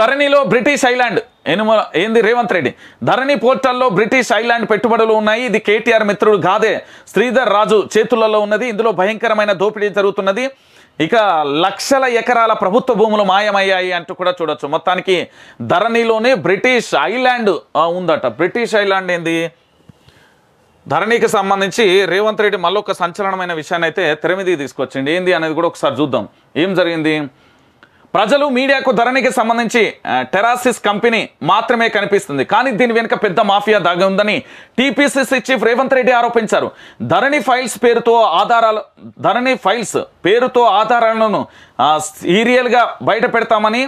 ధరణిలో British island ఎనుమ ఏంది రేవంత్ రెడ్డి ధరణి పోర్టల్లో బ్రిటిష్ ఐలాండ్ పెట్టుబడులు ఉన్నాయి ఇది కేటీఆర్ మిత్రుడు కాదే శ్రీధర్ రాజు చేతులలో ఉన్నది ఇందులో భయంకరమైన దోపిడీ జరుగుతున్నది ఇక లక్షల ఎకరాల ప్రభుత్వ భూములు మాయమయ్యాయి అంటూ కూడా చూడొచ్చు మొత్తానికి ధరణిలోనే బ్రిటిష్ ఐలాండ్ ఉందట బ్రిటిష్ ఐలాండ్ ఏంది ధరణికి సంబంధించి రేవంత్ రెడ్డి మళ్ళొక సంచలనమైన విషయాన్ని అయితే తెరమిది తీసుకొచ్చింది ఏంది అనేది కూడా ఒకసారి చూద్దాం ఏం జరిగింది ప్రజలు మీడియాకు ధరణికి సంబంధించి టెరాసిస్ కంపెనీ మాత్రమే కనిపిస్తుంది కానీ దీని వెనుక పెద్ద మాఫియా దాగి ఉందని టీపీసీసీ చీఫ్ రేవంత్ రెడ్డి ఆరోపించారు ధరణి ఫైల్స్ పేరుతో ఆధారాలు ధరణి ఫైల్స్ పేరుతో ఆధారాలను సీరియల్గా బయట పెడతామని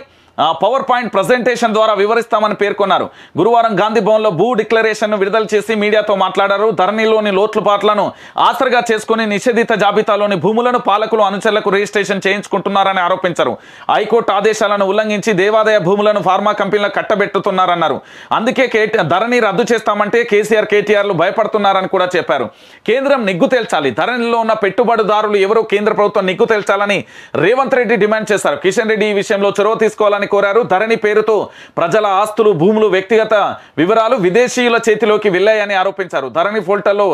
పవర్ పాయింట్ ప్రజెంటేషన్ ద్వారా వివరిస్తామని పేర్కొన్నారు గురువారం గాంధీ భవన్లో భూ డిక్లరేషన్ను విడుదల చేసి మీడియాతో మాట్లాడారు ధరణిలోని లోట్లుపాట్లను ఆసరగా చేసుకుని నిషేధిత జాబితాలోని భూములను పాలకులు అనుచరులకు రిజిస్ట్రేషన్ చేయించుకుంటున్నారని ఆరోపించారు హైకోర్టు ఆదేశాలను ఉల్లంఘించి దేవాదాయ భూములను ఫార్మా కంపెనీలకు కట్టబెట్టుతున్నారన్నారు అందుకే ధరణి రద్దు చేస్తామంటే కేసీఆర్ కేటీఆర్లు భయపడుతున్నారని కూడా చెప్పారు కేంద్రం నిగ్గు తేల్చాలి ధరణిలో ఉన్న పెట్టుబడిదారులు ఎవరో కేంద్ర ప్రభుత్వం నిగ్గు తేల్చాలని రేవంత్ రెడ్డి డిమాండ్ చేశారు కిషన్ రెడ్డి ఈ విషయంలో చొరవ తీసుకోవాలని చేయాలని కోరారు ధరణి పేరుతో ప్రజల ఆస్తులు భూములు వ్యక్తిగత వివరాలు విదేశీయుల చేతిలోకి వెళ్ళాయని ఆరోపించారు ధరణి ఫోల్టర్లో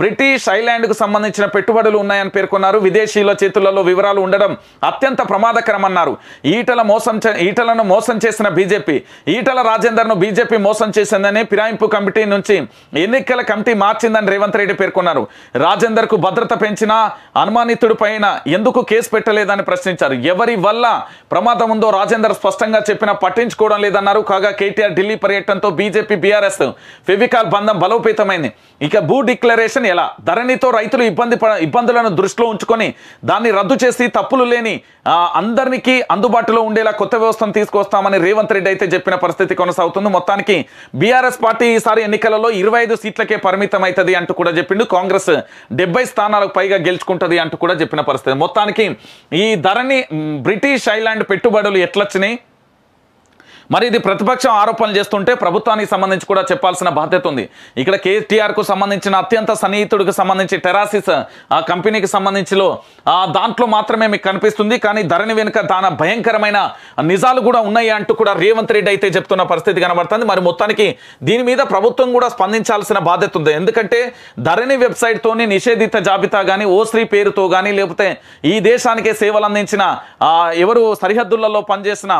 బ్రిటిష్ ఐలాండ్కు సంబంధించిన పెట్టుబడులు ఉన్నాయని పేర్కొన్నారు విదేశీయుల చేతులలో వివరాలు ఉండడం అత్యంత ప్రమాదకరమన్నారు ఈటల మోసం ఈటలను మోసం చేసిన బీజేపీ ఈటల రాజేందర్ను బీజేపీ మోసం చేసిందని ఫిరాయింపు కమిటీ నుంచి ఎన్నికల కమిటీ మార్చిందని రేవంత్ రెడ్డి పేర్కొన్నారు రాజేందర్కు భద్రత పెంచిన అనుమానితుడిపైన ఎందుకు కేసు పెట్టలేదని ప్రశ్నించారు ఎవరి వల్ల ప్రమాదం ఉందో రాజేందర్ స్పష్టం స్పష్టంగా చెప్పినా పట్టించుకోవడం లేదన్నారు కాగా కేటీఆర్ ఢిల్లీ పర్యటనతో బీజేపీ బీఆర్ఎస్ ఫెవికాల్ బంధం బలోపేతమైంది ఇక భూ డిక్లరేషన్ ఎలా ధరణితో రైతులు ఇబ్బంది ఇబ్బందులను దృష్టిలో ఉంచుకొని దాన్ని రద్దు చేసి తప్పులు లేని అందరికీ అందుబాటులో ఉండేలా కొత్త వ్యవస్థను తీసుకొస్తామని రేవంత్ రెడ్డి అయితే చెప్పిన పరిస్థితి కొనసాగుతుంది మొత్తానికి బీఆర్ఎస్ పార్టీ ఈసారి ఎన్నికలలో ఇరవై ఐదు సీట్లకే పరిమితం అవుతుంది అంటూ కూడా చెప్పిండు కాంగ్రెస్ డెబ్బై స్థానాలకు పైగా గెలుచుకుంటుంది అంటూ కూడా చెప్పిన పరిస్థితి మొత్తానికి ఈ ధరణి బ్రిటిష్ ఐలాండ్ పెట్టుబడులు ఎట్లొచ్చినాయి మరి ఇది ప్రతిపక్షం ఆరోపణలు చేస్తుంటే ప్రభుత్వానికి సంబంధించి కూడా చెప్పాల్సిన బాధ్యత ఉంది ఇక్కడ కేటీఆర్కు సంబంధించిన అత్యంత సన్నిహితుడికి సంబంధించి టెరాసిస్ ఆ కంపెనీకి సంబంధించిలో దాంట్లో మాత్రమే మీకు కనిపిస్తుంది కానీ ధరణి వెనుక దాని భయంకరమైన నిజాలు కూడా ఉన్నాయి అంటూ కూడా రేవంత్ రెడ్డి అయితే చెప్తున్న పరిస్థితి కనబడుతుంది మరి మొత్తానికి దీని మీద ప్రభుత్వం కూడా స్పందించాల్సిన బాధ్యత ఉంది ఎందుకంటే ధరణి వెబ్సైట్తోని నిషేధిత జాబితా కానీ ఓశ్రీ పేరుతో కానీ లేకపోతే ఈ దేశానికే సేవలు అందించిన ఎవరు సరిహద్దులలో పనిచేసిన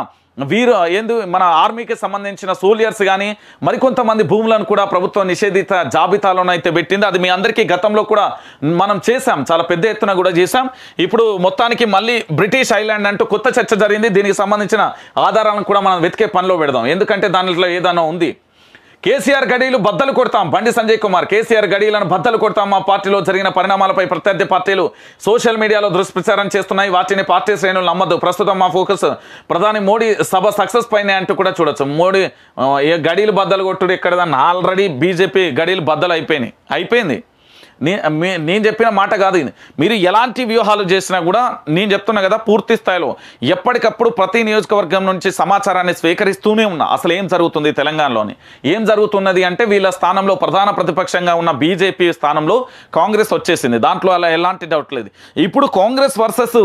వీరు ఏందు మన ఆర్మీకి సంబంధించిన సోల్జర్స్ కానీ మరికొంతమంది భూములను కూడా ప్రభుత్వం నిషేధిత జాబితాలోనైతే అయితే పెట్టింది అది మీ అందరికీ గతంలో కూడా మనం చేశాం చాలా పెద్ద ఎత్తున కూడా చేశాం ఇప్పుడు మొత్తానికి మళ్ళీ బ్రిటిష్ ఐలాండ్ అంటూ కొత్త చర్చ జరిగింది దీనికి సంబంధించిన ఆధారాలను కూడా మనం వెతికే పనిలో పెడదాం ఎందుకంటే దానిలో ఏదైనా ఉంది కేసీఆర్ గడీలు బద్దలు కొడతాం బండి సంజయ్ కుమార్ కేసీఆర్ గడీలను బద్దలు కొడతాం మా పార్టీలో జరిగిన పరిణామాలపై ప్రత్యర్థి పార్టీలు సోషల్ మీడియాలో దుష్ప్రచారం చేస్తున్నాయి వాటిని పార్టీ శ్రేణులు నమ్మద్దు ప్రస్తుతం మా ఫోకస్ ప్రధాని మోడీ సభ సక్సెస్ పైనే అంటూ కూడా చూడొచ్చు మోడీ ఏ గడీలు బద్దలు కొట్టుడు ఎక్కడదన్న ఆల్రెడీ బీజేపీ గడీలు బద్దలు అయిపోయినాయి అయిపోయింది నేను చెప్పిన మాట కాదు ఇది మీరు ఎలాంటి వ్యూహాలు చేసినా కూడా నేను చెప్తున్నా కదా పూర్తి స్థాయిలో ఎప్పటికప్పుడు ప్రతి నియోజకవర్గం నుంచి సమాచారాన్ని స్వీకరిస్తూనే ఉన్నా అసలు ఏం జరుగుతుంది తెలంగాణలోని ఏం జరుగుతున్నది అంటే వీళ్ళ స్థానంలో ప్రధాన ప్రతిపక్షంగా ఉన్న బీజేపీ స్థానంలో కాంగ్రెస్ వచ్చేసింది దాంట్లో అలా ఎలాంటి డౌట్ లేదు ఇప్పుడు కాంగ్రెస్ వర్సెస్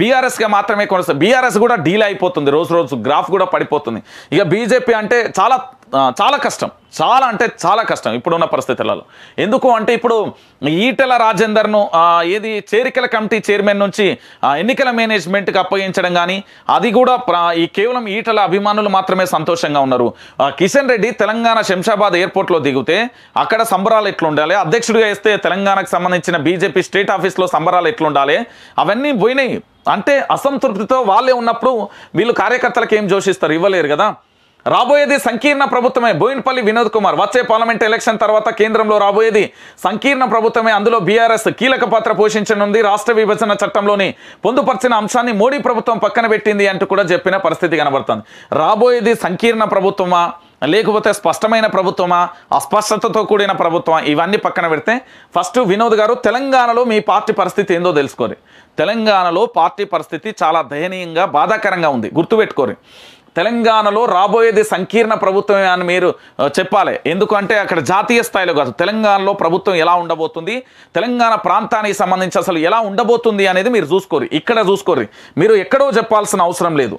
బీఆర్ఎస్గా మాత్రమే కొనసాగి బీఆర్ఎస్ కూడా డీల్ అయిపోతుంది రోజు రోజు గ్రాఫ్ కూడా పడిపోతుంది ఇక బీజేపీ అంటే చాలా చాలా కష్టం చాలా అంటే చాలా కష్టం ఇప్పుడున్న పరిస్థితులలో ఎందుకు అంటే ఇప్పుడు ఈటెల రాజేందర్ను ఏది చేరికల కమిటీ చైర్మన్ నుంచి ఎన్నికల మేనేజ్మెంట్కి అప్పగించడం కానీ అది కూడా ఈ కేవలం ఈటల అభిమానులు మాత్రమే సంతోషంగా ఉన్నారు కిషన్ రెడ్డి తెలంగాణ శంషాబాద్ ఎయిర్పోర్ట్లో దిగితే అక్కడ సంబరాలు ఎట్లుండాలి అధ్యక్షుడిగా వేస్తే తెలంగాణకు సంబంధించిన బీజేపీ స్టేట్ ఆఫీస్లో సంబరాలు ఎట్లుండాలి అవన్నీ పోయినాయి అంటే అసంతృప్తితో వాళ్ళే ఉన్నప్పుడు వీళ్ళు కార్యకర్తలకు ఏం జోషిస్తారు ఇవ్వలేరు కదా రాబోయేది సంకీర్ణ ప్రభుత్వమే బోయినపల్లి వినోద్ కుమార్ వచ్చే పార్లమెంట్ ఎలక్షన్ తర్వాత కేంద్రంలో రాబోయేది సంకీర్ణ ప్రభుత్వమే అందులో బీఆర్ఎస్ కీలక పాత్ర పోషించనుంది రాష్ట్ర విభజన చట్టంలోని పొందుపరిచిన అంశాన్ని మోడీ ప్రభుత్వం పక్కన పెట్టింది అంటూ కూడా చెప్పిన పరిస్థితి కనబడుతుంది రాబోయేది సంకీర్ణ ప్రభుత్వమా లేకపోతే స్పష్టమైన ప్రభుత్వమా అస్పష్టతతో కూడిన ప్రభుత్వమా ఇవన్నీ పక్కన పెడితే ఫస్ట్ వినోద్ గారు తెలంగాణలో మీ పార్టీ పరిస్థితి ఏందో తెలుసుకోరు తెలంగాణలో పార్టీ పరిస్థితి చాలా దయనీయంగా బాధాకరంగా ఉంది గుర్తుపెట్టుకోరు తెలంగాణలో రాబోయేది సంకీర్ణ ప్రభుత్వమే అని మీరు చెప్పాలి ఎందుకంటే అక్కడ జాతీయ స్థాయిలో కాదు తెలంగాణలో ప్రభుత్వం ఎలా ఉండబోతుంది తెలంగాణ ప్రాంతానికి సంబంధించి అసలు ఎలా ఉండబోతుంది అనేది మీరు చూసుకోరు ఇక్కడ చూసుకోరు మీరు ఎక్కడో చెప్పాల్సిన అవసరం లేదు